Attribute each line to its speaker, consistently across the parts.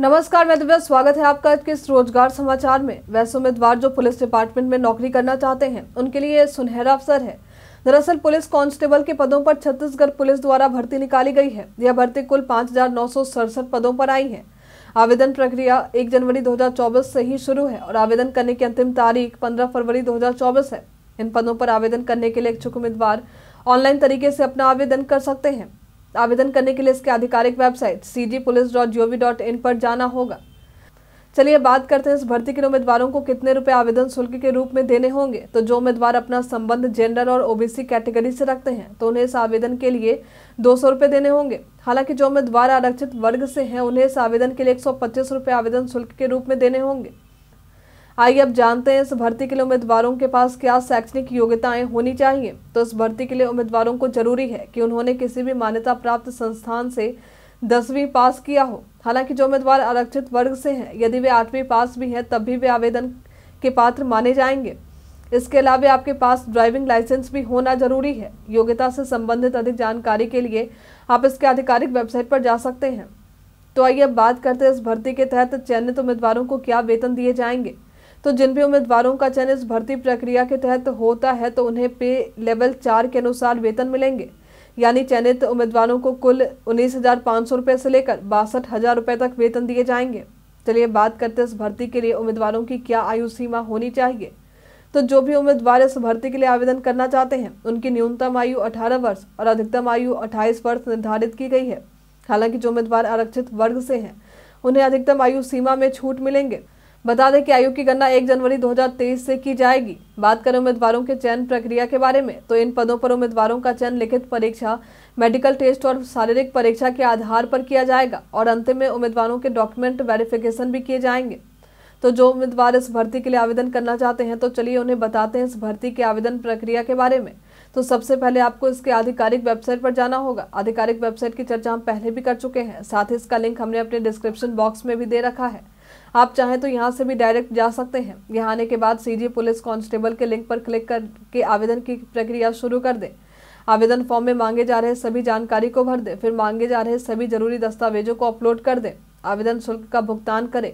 Speaker 1: नमस्कार मैं दिव्या स्वागत है आपका इस रोजगार समाचार में वैसे उम्मीदवार जो पुलिस डिपार्टमेंट में नौकरी करना चाहते हैं उनके लिए सुनहरा अवसर है दरअसल पुलिस कांस्टेबल के पदों पर छत्तीसगढ़ पुलिस द्वारा भर्ती निकाली गई है यह भर्ती कुल पाँच पदों पर आई है आवेदन प्रक्रिया 1 जनवरी 2024 से ही शुरू है और आवेदन करने की अंतिम तारीख 15 फरवरी 2024 है इन पदों पर आवेदन करने के लिए इच्छुक उम्मीदवार ऑनलाइन तरीके से अपना आवेदन कर सकते हैं आवेदन करने के लिए इसके आधिकारिक वेबसाइट सी पर जाना होगा चलिए बात करते हैं इस भर्ती के उम्मीदवारों को कितने रुपए आवेदन शुल्क के रूप में देने होंगे तो जो उम्मीदवार अपना संबंध जेंडर और ओबीसी कैटेगरी से रखते हैं तो उन्हें इस आवेदन के लिए दो सौ रुपये देने होंगे हालांकि जो उम्मीदवार आरक्षित वर्ग से हैं उन्हें इस आवेदन के लिए एक सौ पच्चीस रुपये आवेदन शुल्क के रूप में देने होंगे आइए अब जानते हैं इस भर्ती के लिए उम्मीदवारों के पास क्या शैक्षणिक योग्यताएं होनी चाहिए तो इस भर्ती के लिए उम्मीदवारों को जरूरी है कि उन्होंने किसी भी मान्यता प्राप्त संस्थान से दसवीं पास किया हो हालांकि जो उम्मीदवार आरक्षित वर्ग से हैं यदि वे आठवीं पास भी हैं तब भी वे आवेदन के पात्र माने जाएंगे इसके अलावा आपके पास ड्राइविंग लाइसेंस भी होना जरूरी है योग्यता से संबंधित अधिक जानकारी के लिए आप इसके आधिकारिक वेबसाइट पर जा सकते हैं तो आइए अब बात करते हैं इस भर्ती के तहत चयनित उम्मीदवारों को क्या वेतन दिए जाएंगे तो जिन भी उम्मीदवारों का चयन इस भर्ती प्रक्रिया के तहत होता है तो उन्हें पे लेवल चार के अनुसार वेतन मिलेंगे यानी चयनित उम्मीदवारों को कुल उन्नीस हजार पाँच सौ रुपये से लेकर बासठ हजार रुपये तक वेतन दिए जाएंगे चलिए बात करते इस भर्ती के लिए उम्मीदवारों की क्या आयु सीमा होनी चाहिए तो जो भी उम्मीदवार इस भर्ती के लिए आवेदन करना चाहते हैं उनकी न्यूनतम आयु 18 वर्ष और अधिकतम आयु 28 वर्ष निर्धारित की गई है हालांकि जो उम्मीदवार आरक्षित वर्ग से हैं उन्हें अधिकतम आयु सीमा में छूट मिलेंगे बता दें कि आयोग की गणना 1 जनवरी 2023 से की जाएगी बात करें उम्मीदवारों के चयन प्रक्रिया के बारे में तो इन पदों पर उम्मीदवारों का चयन लिखित परीक्षा मेडिकल टेस्ट और शारीरिक परीक्षा के आधार पर किया जाएगा और अंतिम में उम्मीदवारों के डॉक्यूमेंट वेरिफिकेशन भी किए जाएंगे तो जो उम्मीदवार इस भर्ती के लिए आवेदन करना चाहते हैं तो चलिए उन्हें बताते हैं इस भर्ती के आवेदन प्रक्रिया के बारे में तो सबसे पहले आपको इसके आधिकारिक वेबसाइट पर जाना होगा आधिकारिक वेबसाइट की चर्चा हम पहले भी कर चुके हैं साथ ही इसका लिंक हमने अपने डिस्क्रिप्शन बॉक्स में भी दे रखा है आप चाहें तो यहाँ से भी डायरेक्ट जा सकते हैं यहाँ आने के बाद सीजी पुलिस कांस्टेबल के लिंक पर क्लिक करके आवेदन की प्रक्रिया शुरू कर दें आवेदन फॉर्म में मांगे जा रहे सभी जानकारी को भर दें फिर मांगे जा रहे सभी जरूरी दस्तावेजों को अपलोड कर दें आवेदन शुल्क का भुगतान करें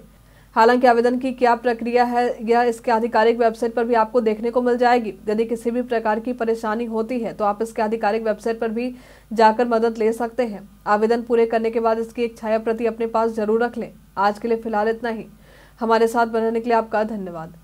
Speaker 1: हालांकि आवेदन की क्या प्रक्रिया है यह इसके आधिकारिक वेबसाइट पर भी आपको देखने को मिल जाएगी यदि किसी भी प्रकार की परेशानी होती है तो आप इसके आधिकारिक वेबसाइट पर भी जाकर मदद ले सकते हैं आवेदन पूरे करने के बाद इसकी एक छाया प्रति अपने पास जरूर रख लें आज के लिए फिलहाल इतना ही हमारे साथ बनाने के लिए आपका धन्यवाद